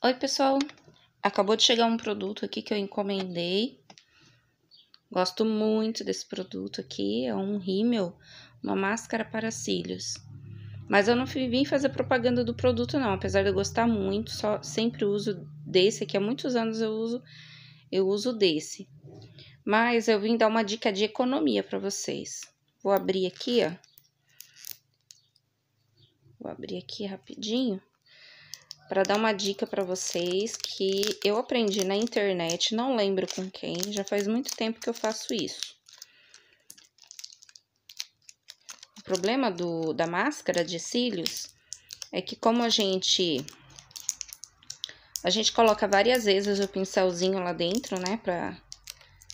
Oi, pessoal! Acabou de chegar um produto aqui que eu encomendei. Gosto muito desse produto aqui. É um rímel, uma máscara para cílios. Mas eu não vim fazer propaganda do produto, não. Apesar de eu gostar muito, só sempre uso desse aqui. Há muitos anos eu uso, eu uso desse. Mas eu vim dar uma dica de economia para vocês. Vou abrir aqui, ó. Vou abrir aqui rapidinho para dar uma dica para vocês que eu aprendi na internet, não lembro com quem, já faz muito tempo que eu faço isso. O problema do, da máscara de cílios é que como a gente a gente coloca várias vezes o pincelzinho lá dentro, né, para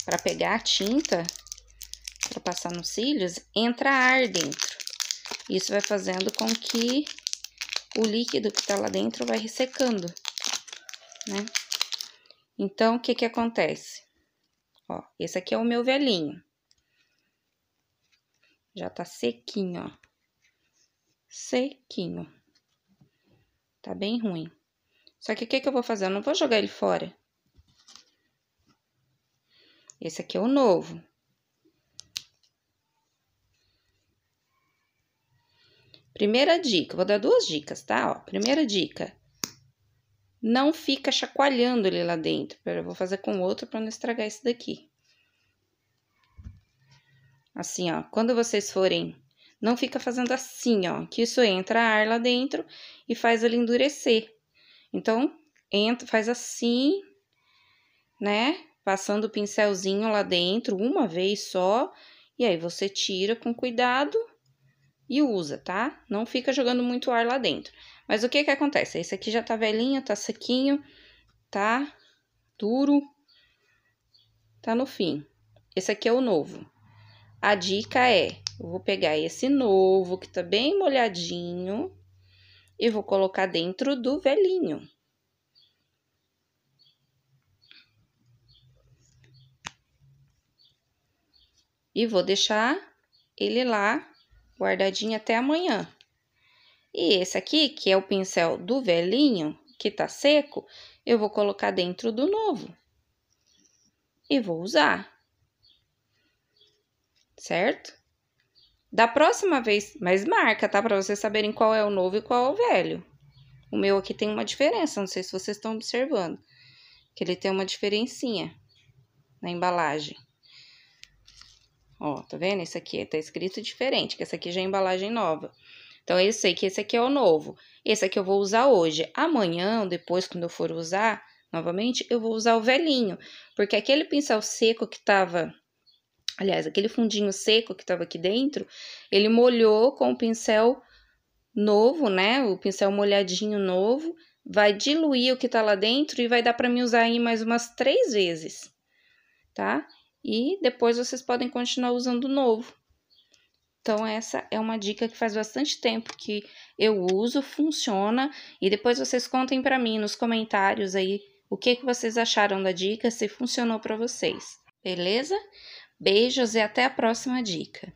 para pegar a tinta para passar nos cílios, entra ar dentro. Isso vai fazendo com que o líquido que está lá dentro vai ressecando, né? Então, o que que acontece? Ó, esse aqui é o meu velhinho. Já tá sequinho, ó. Sequinho. Tá bem ruim. Só que o que que eu vou fazer? Eu não vou jogar ele fora. Esse aqui é o novo. Primeira dica, vou dar duas dicas, tá? Ó, primeira dica, não fica chacoalhando ele lá dentro. Eu vou fazer com outro para não estragar esse daqui. Assim, ó, quando vocês forem, não fica fazendo assim, ó, que isso entra ar lá dentro e faz ele endurecer. Então, entra, faz assim, né? Passando o pincelzinho lá dentro uma vez só, e aí você tira com cuidado e usa, tá? Não fica jogando muito ar lá dentro. Mas o que que acontece? Esse aqui já tá velhinho, tá sequinho, tá duro, tá no fim. Esse aqui é o novo. A dica é, eu vou pegar esse novo, que tá bem molhadinho, e vou colocar dentro do velhinho. E vou deixar ele lá guardadinha até amanhã. E esse aqui, que é o pincel do velhinho, que tá seco, eu vou colocar dentro do novo. E vou usar. Certo? Da próxima vez, mas marca, tá? Para vocês saberem qual é o novo e qual é o velho. O meu aqui tem uma diferença, não sei se vocês estão observando. Que ele tem uma diferencinha na embalagem. Ó, tá vendo? Esse aqui tá escrito diferente, que essa aqui já é embalagem nova. Então, eu sei que esse aqui é o novo. Esse aqui eu vou usar hoje. Amanhã, depois, quando eu for usar novamente, eu vou usar o velhinho. Porque aquele pincel seco que tava... Aliás, aquele fundinho seco que tava aqui dentro, ele molhou com o pincel novo, né? O pincel molhadinho novo. Vai diluir o que tá lá dentro e vai dar pra mim usar aí mais umas três vezes, tá? e depois vocês podem continuar usando o novo. Então, essa é uma dica que faz bastante tempo que eu uso, funciona. E depois vocês contem para mim nos comentários aí o que, que vocês acharam da dica, se funcionou para vocês. Beleza? Beijos e até a próxima dica.